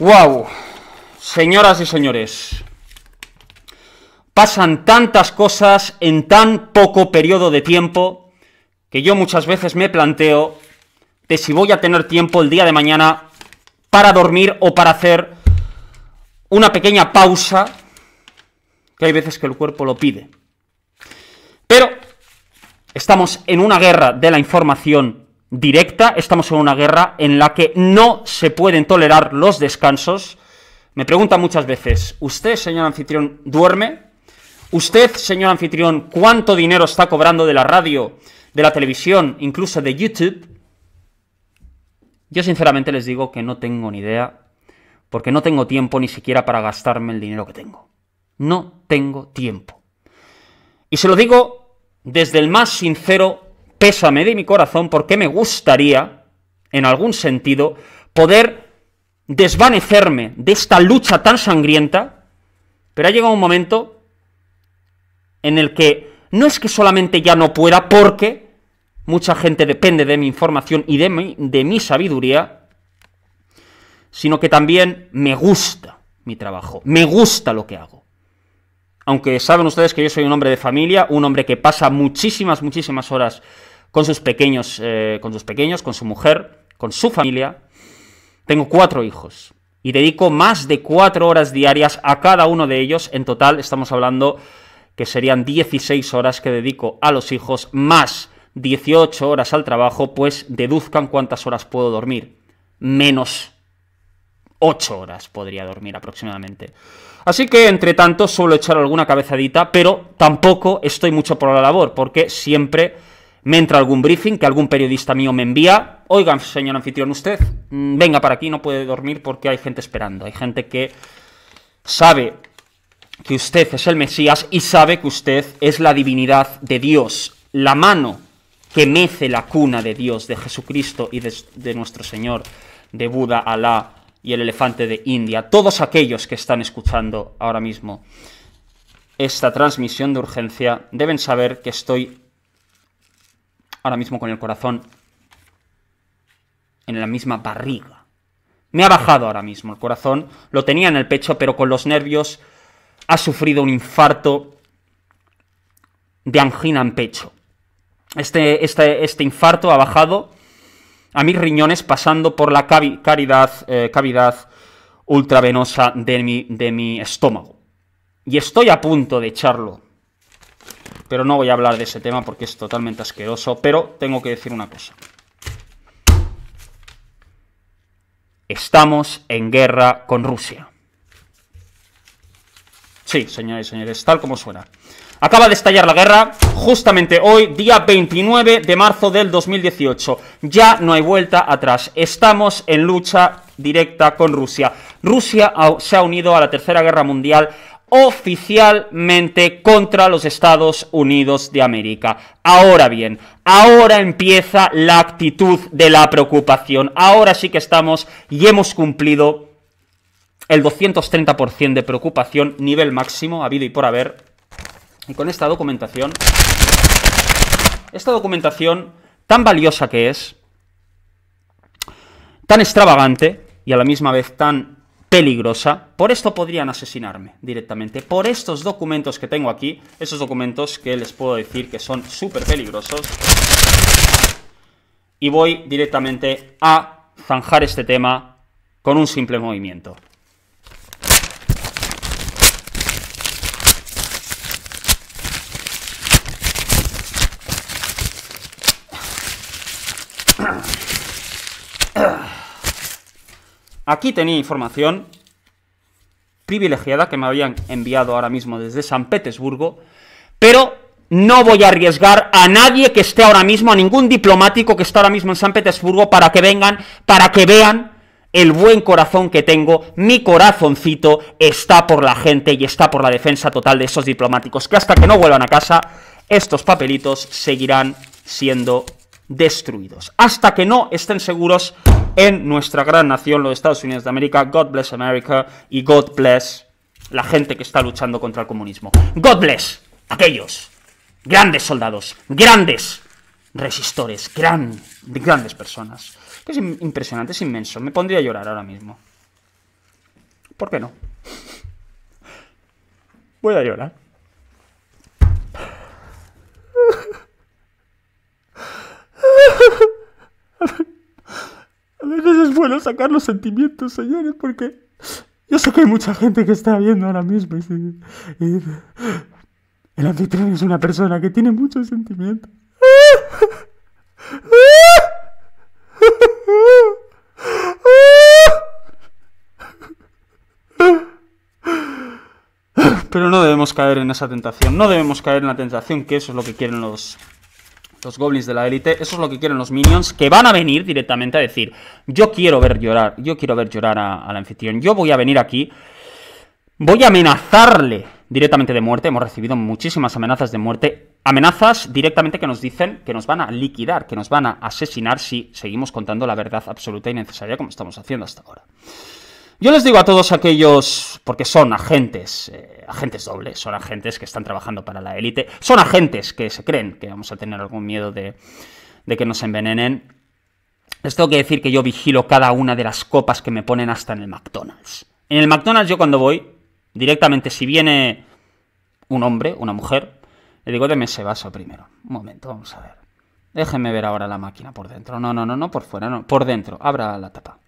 ¡Wow! Señoras y señores, pasan tantas cosas en tan poco periodo de tiempo que yo muchas veces me planteo de si voy a tener tiempo el día de mañana para dormir o para hacer una pequeña pausa, que hay veces que el cuerpo lo pide. Pero estamos en una guerra de la información directa, estamos en una guerra en la que no se pueden tolerar los descansos. Me preguntan muchas veces, ¿usted, señor anfitrión, duerme? ¿Usted, señor anfitrión, cuánto dinero está cobrando de la radio, de la televisión, incluso de YouTube? Yo sinceramente les digo que no tengo ni idea, porque no tengo tiempo ni siquiera para gastarme el dinero que tengo. No tengo tiempo. Y se lo digo desde el más sincero pésame de mi corazón porque me gustaría, en algún sentido, poder desvanecerme de esta lucha tan sangrienta, pero ha llegado un momento en el que no es que solamente ya no pueda porque mucha gente depende de mi información y de mi, de mi sabiduría, sino que también me gusta mi trabajo, me gusta lo que hago aunque saben ustedes que yo soy un hombre de familia, un hombre que pasa muchísimas, muchísimas horas con sus pequeños, eh, con sus pequeños, con su mujer, con su familia. Tengo cuatro hijos y dedico más de cuatro horas diarias a cada uno de ellos. En total estamos hablando que serían 16 horas que dedico a los hijos más 18 horas al trabajo, pues deduzcan cuántas horas puedo dormir. Menos 8 horas podría dormir aproximadamente. Así que, entre tanto, suelo echar alguna cabezadita, pero tampoco estoy mucho por la labor, porque siempre me entra algún briefing que algún periodista mío me envía. Oigan, señor anfitrión, usted mm, venga para aquí, no puede dormir porque hay gente esperando. Hay gente que sabe que usted es el Mesías y sabe que usted es la divinidad de Dios, la mano que mece la cuna de Dios, de Jesucristo y de, nuestro Señor, de Buda, Alá y el elefante de India. Todos aquellos que están escuchando ahora mismo esta transmisión de urgencia deben saber que estoy ahora mismo con el corazón en la misma barriga. Me ha bajado ahora mismo el corazón, lo tenía en el pecho, pero con los nervios ha sufrido un infarto de angina en pecho. Este, este, este infarto ha bajado a mis riñones pasando por la eh, cavidad ultravenosa de de mi estómago. Y estoy a punto de echarlo pero no voy a hablar de ese tema porque es totalmente asqueroso. Pero tengo que decir una cosa. Estamos en guerra con Rusia. Sí, señores y señores, tal como suena. Acaba de estallar la guerra justamente hoy, día 29 de marzo del 2018. Ya no hay vuelta atrás. Estamos en lucha directa con Rusia. Rusia se ha unido a la Tercera Guerra Mundial oficialmente contra los Estados Unidos de América. Ahora bien, ahora empieza la actitud de la preocupación. Ahora sí que estamos y hemos cumplido el 230% de preocupación, nivel máximo, habido y por haber. Y con esta documentación, esta documentación tan valiosa que es, tan extravagante y a la misma vez tan peligrosa. Por esto podrían asesinarme directamente. Por estos documentos que tengo aquí, esos documentos que les puedo decir que son súper peligrosos. Y voy directamente a zanjar este tema con un simple movimiento. Aquí tenía información privilegiada que me habían enviado ahora mismo desde San Petersburgo, pero no voy a arriesgar a nadie que esté ahora mismo, a ningún diplomático que esté ahora mismo en San Petersburgo, para que vengan, para que vean el buen corazón que tengo, mi corazoncito está por la gente y está por la defensa total de esos diplomáticos, que hasta que no vuelvan a casa, estos papelitos seguirán siendo destruidos, hasta que no estén seguros en nuestra gran nación, los Estados Unidos de América. God bless America y God bless la gente que está luchando contra el comunismo. God bless aquellos grandes soldados, grandes resistores, gran, grandes personas. Es impresionante, es inmenso. Me pondría a llorar ahora mismo. ¿Por qué no? Voy a llorar. sacar los sentimientos, señores, porque yo sé que hay mucha gente que está viendo ahora mismo y, el anfitrión es una persona que tiene muchos sentimientos. Pero no debemos caer en esa tentación, no debemos caer en la tentación que eso es lo que quieren los los goblins de la élite, eso es lo que quieren los minions, que van a venir directamente a decir, yo quiero ver llorar, yo quiero ver llorar a la anfitrión, yo voy a venir aquí, voy a amenazarle directamente de muerte, hemos recibido muchísimas amenazas de muerte, amenazas directamente que nos dicen que nos van a liquidar, que nos van a asesinar si seguimos contando la verdad absoluta y necesaria como estamos haciendo hasta ahora. Yo les digo a todos aquellos, porque son agentes, eh, agentes dobles, son agentes que están trabajando para la élite, son agentes que se creen que vamos a tener algún miedo de, que nos envenenen. Les tengo que decir que yo vigilo cada una de las copas que me ponen hasta en el McDonald's. En el McDonald's yo cuando voy, directamente si viene un hombre, una mujer, le digo, deme ese vaso primero. Un momento, vamos a ver. Déjenme ver ahora la máquina por dentro. No, no, no, no, por fuera, no, por dentro. Abra la tapa.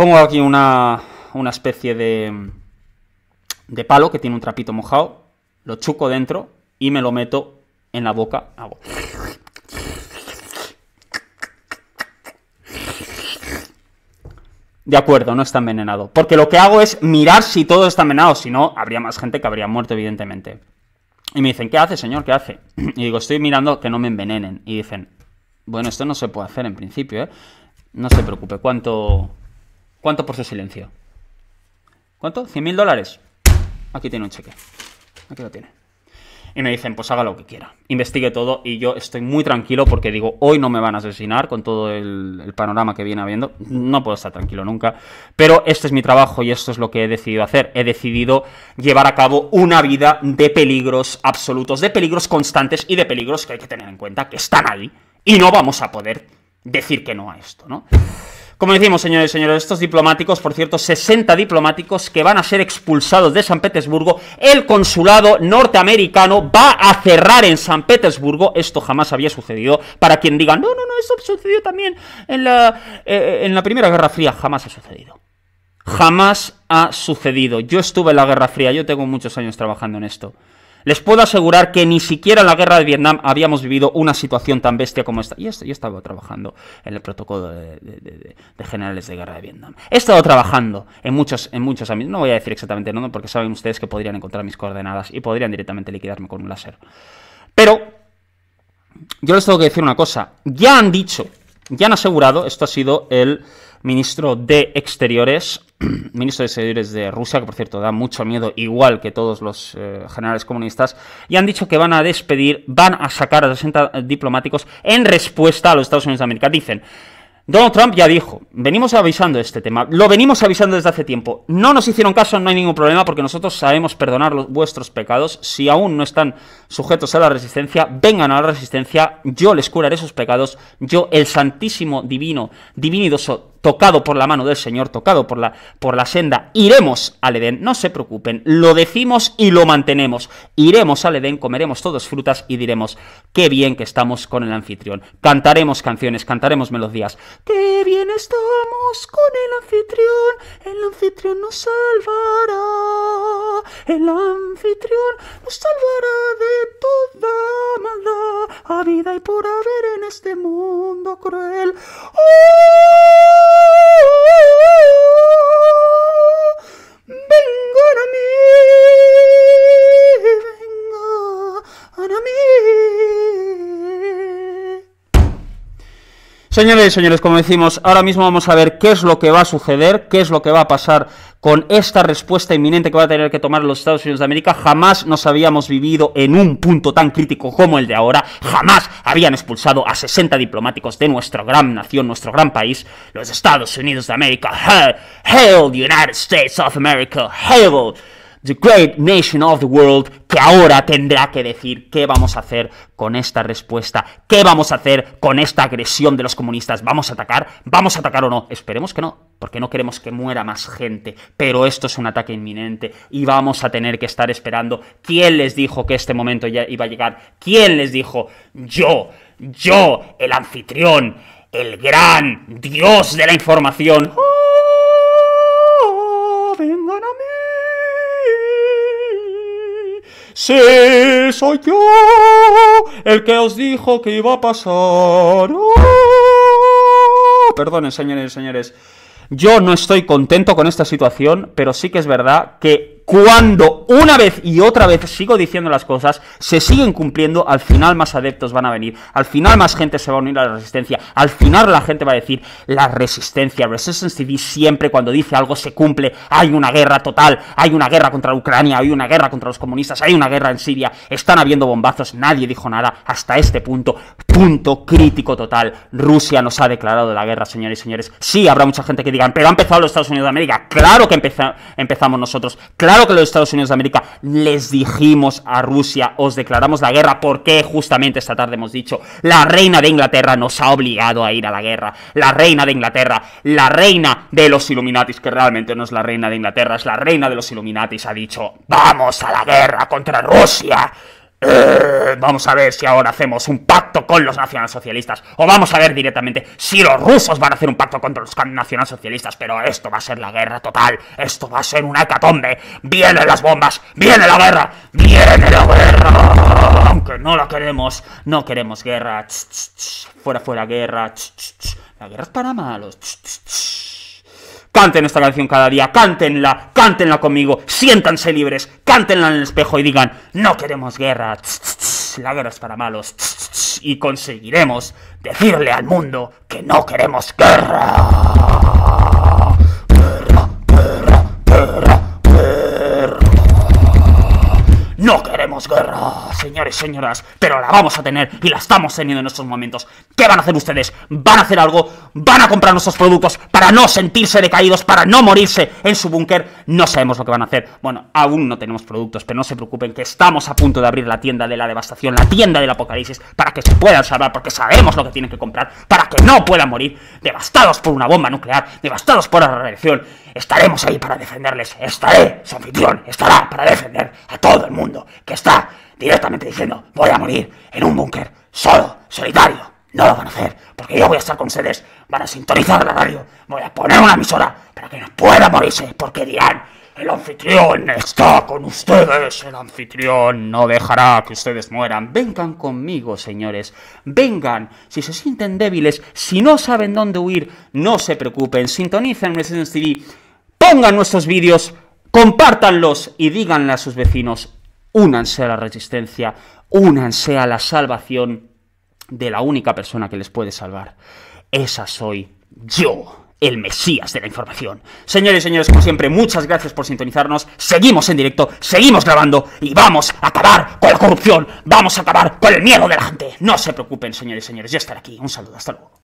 Pongo aquí una, una especie de, de palo que tiene un trapito mojado, lo chuco dentro y me lo meto en la boca. Hago. Ah, de acuerdo, no está envenenado. Porque lo que hago es mirar si todo está envenenado, si no, habría más gente que habría muerto, evidentemente. Y me dicen, ¿qué hace, señor? ¿Qué hace? Y digo, estoy mirando que no me envenenen. Y dicen, bueno, esto no se puede hacer en principio, ¿eh? No se preocupe, ¿cuánto, ¿Cuánto por su silencio? ¿Cuánto? ¿Cien mil dólares? Aquí tiene un cheque. Aquí lo tiene. Y me dicen, pues haga lo que quiera. Investigue todo y yo estoy muy tranquilo porque digo, hoy no me van a asesinar con todo el panorama que viene habiendo. No puedo estar tranquilo nunca. Pero este es mi trabajo y esto es lo que he decidido hacer. He decidido llevar a cabo una vida de peligros absolutos, de peligros constantes y de peligros que hay que tener en cuenta que están ahí. Y no vamos a poder decir que no a esto, ¿no? Como decimos, señores y señores, estos diplomáticos, por cierto, 60 diplomáticos que van a ser expulsados de San Petersburgo, el consulado norteamericano va a cerrar en San Petersburgo, esto jamás había sucedido, para quien diga, no, no, no, eso sucedió también en la, eh, eh, en la Primera Guerra Fría, jamás ha sucedido. Jamás ha sucedido. Yo estuve en la Guerra Fría, yo tengo muchos años trabajando en esto. Les puedo asegurar que ni siquiera en la guerra de Vietnam habíamos vivido una situación tan bestia como esta. Y yo estaba trabajando en el protocolo de, generales de guerra de Vietnam. He estado trabajando en muchos, en muchos ámbitos. No voy a decir exactamente no, porque saben ustedes que podrían encontrar mis coordenadas y podrían directamente liquidarme con un láser. Pero yo les tengo que decir una cosa. Ya han dicho, ya han asegurado, esto ha sido el ministro de Exteriores, ministro de Exteriores de Rusia, que por cierto da mucho miedo, igual que todos los eh, generales comunistas, y han dicho que van a despedir, van a sacar a 60 eh, diplomáticos en respuesta a los Estados Unidos de América. Dicen, Donald Trump ya dijo, venimos avisando este tema, lo venimos avisando desde hace tiempo, no nos hicieron caso, no hay ningún problema, porque nosotros sabemos perdonar los, vuestros pecados, si aún no están sujetos a la resistencia, vengan a la resistencia, yo les curaré esos pecados, yo, el santísimo, divino, divinidoso tocado por la mano del Señor, tocado por la, por la senda, iremos al Edén, no se preocupen, lo decimos y lo mantenemos, iremos al Edén, comeremos todos frutas y diremos, qué bien que estamos con el anfitrión, cantaremos canciones, cantaremos melodías, qué bien estamos con el anfitrión, el anfitrión nos salvará, el anfitrión nos salvará de toda maldad, a vida y por haber en este mundo cruel. ¡Oh! Woo! Señores y señores, como decimos, ahora mismo vamos a ver qué es lo que va a suceder, qué es lo que va a pasar con esta respuesta inminente que va a tener que tomar los Estados Unidos de América. Jamás nos habíamos vivido en un punto tan crítico como el de ahora. Jamás habían expulsado a 60 diplomáticos de nuestra gran nación, nuestro gran país, los Estados Unidos de América. Hail, hail United States of America. Hail The Great Nation of the World, que ahora tendrá que decir qué vamos a hacer con esta respuesta, qué vamos a hacer con esta agresión de los comunistas. ¿Vamos a atacar? ¿Vamos a atacar o no? Esperemos que no, porque no queremos que muera más gente, pero esto es un ataque inminente y vamos a tener que estar esperando. ¿Quién les dijo que este momento ya iba a llegar? ¿Quién les dijo? Yo, yo, el anfitrión, el gran dios de la información. Sí, soy yo, el que os dijo que iba a pasar. Oh. Perdonen, señores y señores. Yo no estoy contento con esta situación, pero sí que es verdad que cuando una vez y otra vez sigo diciendo las cosas, se siguen cumpliendo, al final más adeptos van a venir, al final más gente se va a unir a la resistencia, al final la gente va a decir la resistencia, Resistance TV siempre cuando dice algo se cumple, hay una guerra total, hay una guerra contra Ucrania, hay una guerra contra los comunistas, hay una guerra en Siria, están habiendo bombazos, nadie dijo nada hasta este punto, punto crítico total, Rusia nos ha declarado la guerra, señores y señores, sí habrá mucha gente que diga, pero ha empezado los Estados Unidos de América, claro que empezamos nosotros, claro que los Estados Unidos de América les dijimos a Rusia, os declaramos la guerra, porque justamente esta tarde hemos dicho, la reina de Inglaterra nos ha obligado a ir a la guerra. La reina de Inglaterra, la reina de los Illuminatis, que realmente no es la reina de Inglaterra, es la reina de los Illuminatis, ha dicho, vamos a la guerra contra Rusia. Eh, vamos a ver si ahora hacemos un pacto con los nacionalsocialistas, o vamos a ver directamente si los rusos van a hacer un pacto contra los nacionalsocialistas, pero esto va a ser la guerra total, esto va a ser una hecatombe, vienen las bombas, viene la guerra, viene la guerra, aunque no la queremos, no queremos guerra, fuera, fuera guerra, la guerra es para malos. Canten esta canción cada día, cántenla, cántenla conmigo, siéntanse libres, cántenla en el espejo y digan, no queremos guerra, la guerra es para malos, y conseguiremos decirle al mundo que no queremos guerra. guerra. No queremos guerra, señores, señoras, pero la vamos a tener y la estamos teniendo en estos momentos. ¿Qué van a hacer ustedes? ¿Van a hacer algo? van a comprar nuestros productos para no sentirse decaídos, para no morirse en su búnker. No sabemos lo que van a hacer. Bueno, aún no tenemos productos, pero no se preocupen que estamos a punto de abrir la tienda de la devastación, la tienda del apocalipsis, para que se puedan salvar, porque sabemos lo que tienen que comprar, para que no puedan morir devastados por una bomba nuclear, devastados por la radiación. Estaremos ahí para defenderles. Estaré, su anfitrión, estará para defender a todo el mundo que está directamente diciendo voy a morir en un búnker, solo, solitario no lo van a hacer, porque yo voy a estar con ustedes, van a sintonizar la radio, voy a poner una emisora para que no pueda morirse, porque dirán, el anfitrión está con ustedes, el anfitrión no dejará que ustedes mueran. Vengan conmigo, señores, vengan, si se sienten débiles, si no saben dónde huir, no se preocupen, sintonicen el TV, pongan nuestros vídeos, compártanlos y díganle a sus vecinos, únanse a la resistencia, únanse a la salvación de la única persona que les puede salvar. Esa soy yo, el Mesías de la información. Señores y señores, como siempre, muchas gracias por sintonizarnos. Seguimos en directo, seguimos grabando y vamos a acabar con la corrupción, vamos a acabar con el miedo de la gente. No se preocupen, señores y señores, ya estaré aquí. Un saludo, hasta luego.